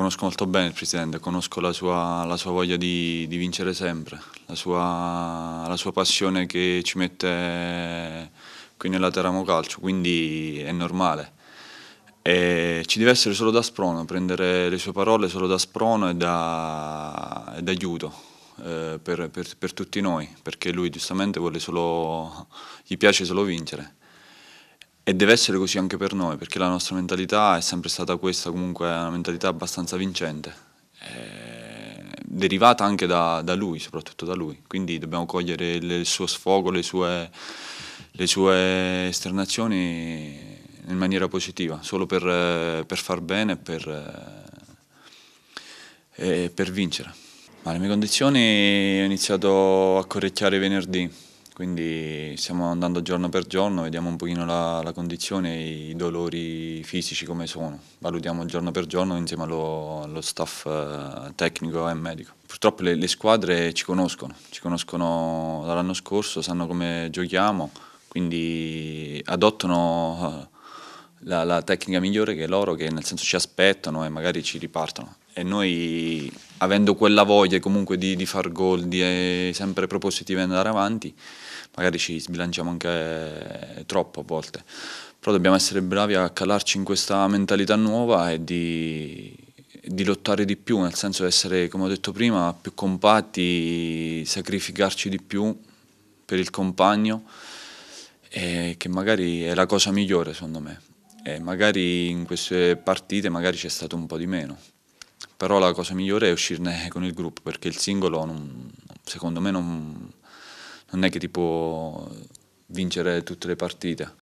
conosco molto bene il Presidente, conosco la sua, la sua voglia di, di, vincere sempre, la sua, la sua, passione che ci mette qui nella Teramo Calcio, quindi è normale. E ci deve essere solo da sprono, prendere le sue parole solo da sprono e da, e aiuto. Eh, per, per, per tutti noi, perché lui giustamente vuole solo, gli piace solo vincere. E deve essere così anche per noi, perché la nostra mentalità è sempre stata questa, comunque è una mentalità abbastanza vincente, eh, derivata anche da, da, lui, soprattutto da lui. Quindi dobbiamo cogliere le, il suo sfogo, le sue, le sue, esternazioni in maniera positiva, solo per, per far bene per, eh, e per vincere. Ma le mie condizioni ho iniziato a correcchiare venerdì quindi stiamo andando giorno per giorno, vediamo un pochino la, la condizione i dolori fisici come sono, valutiamo giorno per giorno insieme allo, allo staff eh, tecnico e medico. Purtroppo le, le, squadre ci conoscono, ci conoscono dall'anno scorso, sanno come giochiamo, quindi adottano eh, la, la tecnica migliore che loro, che nel senso ci aspettano e magari ci ripartono e noi avendo quella voglia comunque di, di far gol, di eh, sempre propositivi andare avanti, magari ci sbilanciamo anche eh, troppo a volte. Però dobbiamo essere bravi a calarci in questa mentalità nuova e di, di lottare di più, nel senso di essere, come ho detto prima, più compatti, sacrificarci di più per il compagno, eh, che magari è la cosa migliore secondo me. E magari in queste partite magari c'è stato un po' di meno però la cosa migliore è uscirne con il gruppo perché il singolo non, secondo me non, non è che ti può vincere tutte le partite